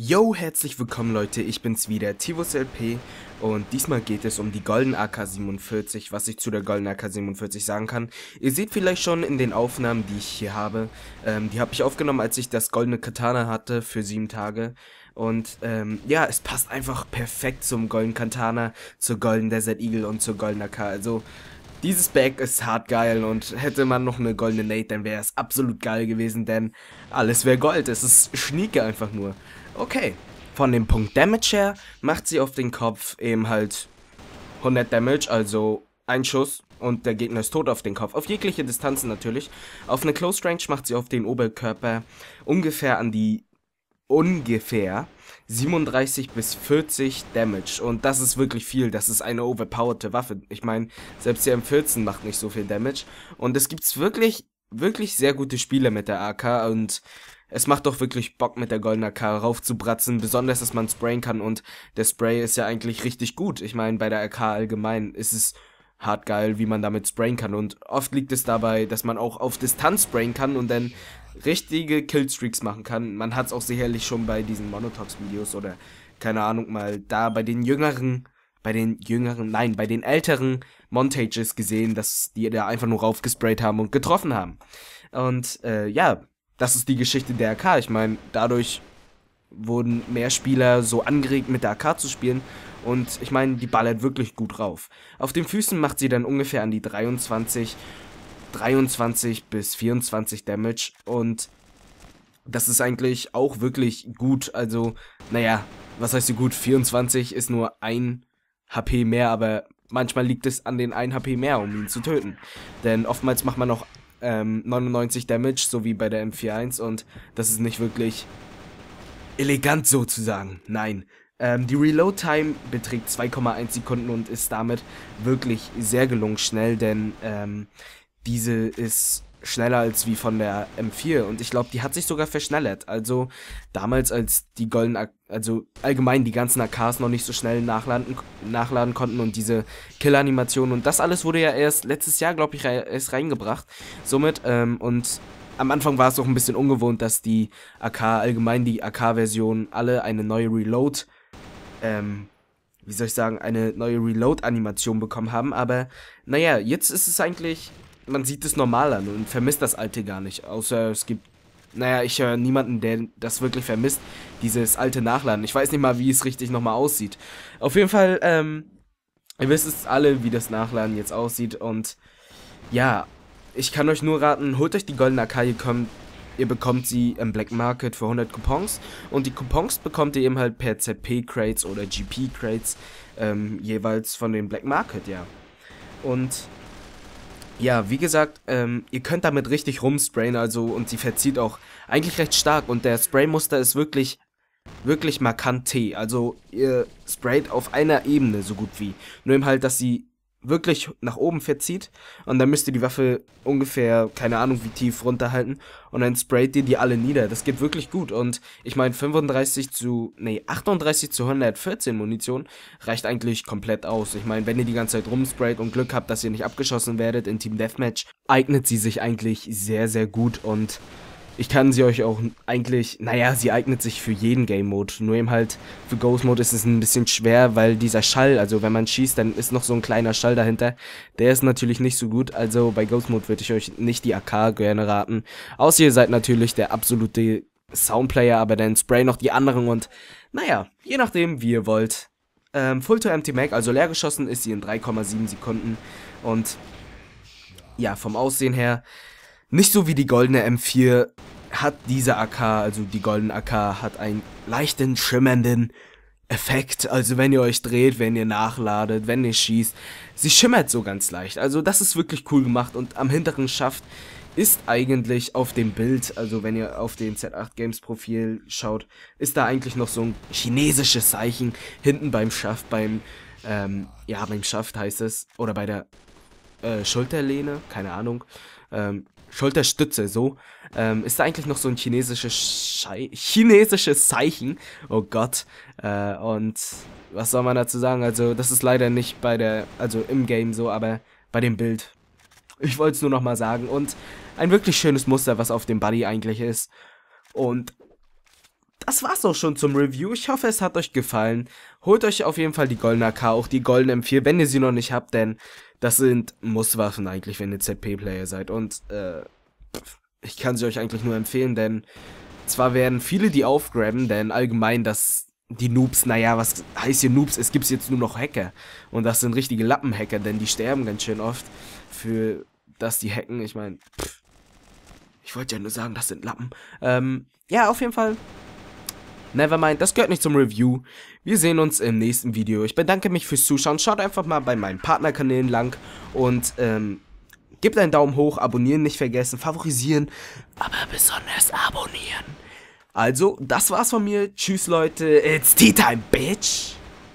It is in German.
Yo, herzlich willkommen Leute, ich bin's wieder, Tivus LP und diesmal geht es um die Golden AK-47, was ich zu der Golden AK-47 sagen kann. Ihr seht vielleicht schon in den Aufnahmen, die ich hier habe, ähm, die habe ich aufgenommen, als ich das goldene Katana hatte für sieben Tage und ähm, ja, es passt einfach perfekt zum goldenen Katana, zur Golden Desert Eagle und zur Golden AK, also... Dieses Bag ist hart geil und hätte man noch eine goldene Nate, dann wäre es absolut geil gewesen, denn alles wäre Gold. Es ist schnieke einfach nur. Okay. Von dem Punkt Damage her macht sie auf den Kopf eben halt 100 Damage, also ein Schuss und der Gegner ist tot auf den Kopf. Auf jegliche Distanzen natürlich. Auf eine Close Range macht sie auf den Oberkörper ungefähr an die ungefähr 37 bis 40 Damage. Und das ist wirklich viel. Das ist eine overpowerte Waffe. Ich meine, selbst die M14 macht nicht so viel Damage. Und es gibt wirklich, wirklich sehr gute Spiele mit der AK. Und es macht doch wirklich Bock, mit der goldenen AK raufzubratzen, besonders, dass man sprayen kann und der Spray ist ja eigentlich richtig gut. Ich meine, bei der AK allgemein ist es hart geil, wie man damit sprayen kann und oft liegt es dabei, dass man auch auf Distanz sprayen kann und dann richtige Killstreaks machen kann. Man hat es auch sicherlich schon bei diesen Monotox-Videos oder keine Ahnung mal da bei den jüngeren bei den jüngeren, nein, bei den älteren Montages gesehen, dass die da einfach nur raufgesprayt haben und getroffen haben. Und äh, ja, das ist die Geschichte der AK. Ich meine, dadurch wurden mehr Spieler so angeregt, mit der AK zu spielen. Und ich meine, die ballert wirklich gut rauf. Auf den Füßen macht sie dann ungefähr an die 23, 23 bis 24 Damage. Und das ist eigentlich auch wirklich gut. Also, naja, was heißt sie gut? 24 ist nur ein HP mehr, aber manchmal liegt es an den 1 HP mehr, um ihn zu töten. Denn oftmals macht man noch ähm, 99 Damage, so wie bei der M41 und das ist nicht wirklich elegant sozusagen. Nein, ähm, die Reload-Time beträgt 2,1 Sekunden und ist damit wirklich sehr gelungen schnell, denn ähm, diese ist schneller als wie von der M4 und ich glaube, die hat sich sogar verschnellert. Also damals, als die Golden, also allgemein die ganzen AKs noch nicht so schnell nachladen, nachladen konnten und diese Kill-Animationen und das alles wurde ja erst letztes Jahr, glaube ich, erst reingebracht. Somit ähm, und am Anfang war es auch ein bisschen ungewohnt, dass die AK, allgemein die AK-Version, alle eine neue Reload, ähm, wie soll ich sagen, eine neue Reload-Animation bekommen haben, aber naja, jetzt ist es eigentlich man sieht es normal an und vermisst das alte gar nicht. Außer es gibt, naja, ich höre niemanden, der das wirklich vermisst, dieses alte Nachladen. Ich weiß nicht mal, wie es richtig nochmal aussieht. Auf jeden Fall, ähm, ihr wisst es alle, wie das Nachladen jetzt aussieht und ja, ich kann euch nur raten, holt euch die Goldene Akai, kommt Ihr bekommt sie im Black Market für 100 Coupons und die Coupons bekommt ihr eben halt per ZP-Crates oder GP-Crates ähm, jeweils von dem Black Market, ja. Und ja, wie gesagt, ähm, ihr könnt damit richtig rumsprayen, also und sie verzieht auch eigentlich recht stark und der Spraymuster ist wirklich, wirklich markant T. Also ihr sprayt auf einer Ebene so gut wie. Nur eben halt, dass sie wirklich nach oben verzieht und dann müsst ihr die Waffe ungefähr, keine Ahnung wie tief, runterhalten und dann sprayt ihr die alle nieder. Das geht wirklich gut und ich meine 35 zu, nee 38 zu 114 Munition reicht eigentlich komplett aus. Ich meine, wenn ihr die ganze Zeit rumsprayt und Glück habt, dass ihr nicht abgeschossen werdet in Team Deathmatch, eignet sie sich eigentlich sehr, sehr gut und ich kann sie euch auch eigentlich, naja, sie eignet sich für jeden Game Mode. Nur eben halt für Ghost Mode ist es ein bisschen schwer, weil dieser Schall, also wenn man schießt, dann ist noch so ein kleiner Schall dahinter. Der ist natürlich nicht so gut, also bei Ghost Mode würde ich euch nicht die AK gerne raten. Außer ihr seid natürlich der absolute Soundplayer, aber dann Spray noch die anderen und naja, je nachdem wie ihr wollt. Ähm, Full to Empty Mag, also leer geschossen ist sie in 3,7 Sekunden und ja, vom Aussehen her nicht so wie die goldene M4 hat diese AK, also die goldene AK, hat einen leichten, schimmernden Effekt. Also wenn ihr euch dreht, wenn ihr nachladet, wenn ihr schießt, sie schimmert so ganz leicht. Also das ist wirklich cool gemacht und am hinteren Schaft ist eigentlich auf dem Bild, also wenn ihr auf den Z8 Games Profil schaut, ist da eigentlich noch so ein chinesisches Zeichen hinten beim Schaft, beim, ähm, ja, beim Schaft heißt es, oder bei der äh, Schulterlehne, keine Ahnung. Ähm, Schulterstütze, so. Ähm, ist da eigentlich noch so ein chinesisches Schei chinesisches Zeichen? Oh Gott. Äh, und was soll man dazu sagen? Also, das ist leider nicht bei der, also im Game so, aber bei dem Bild. Ich wollte es nur nochmal sagen. Und ein wirklich schönes Muster, was auf dem Buddy eigentlich ist. Und das war's auch schon zum Review. Ich hoffe, es hat euch gefallen. Holt euch auf jeden Fall die goldene AK, auch die goldene M4, wenn ihr sie noch nicht habt, denn das sind Musswaffen eigentlich, wenn ihr ZP-Player seid. Und äh, ich kann sie euch eigentlich nur empfehlen, denn zwar werden viele die aufgraben, denn allgemein dass die Noobs, naja, was heißt hier Noobs? Es gibt jetzt nur noch Hacker. Und das sind richtige Lappenhacker, denn die sterben ganz schön oft für dass die hacken. Ich meine, ich wollte ja nur sagen, das sind Lappen. Ähm, ja, auf jeden Fall Nevermind, das gehört nicht zum Review. Wir sehen uns im nächsten Video. Ich bedanke mich fürs Zuschauen. Schaut einfach mal bei meinen Partnerkanälen lang und ähm, gebt einen Daumen hoch, abonnieren nicht vergessen, favorisieren, aber besonders abonnieren. Also, das war's von mir. Tschüss, Leute. It's tea time, bitch.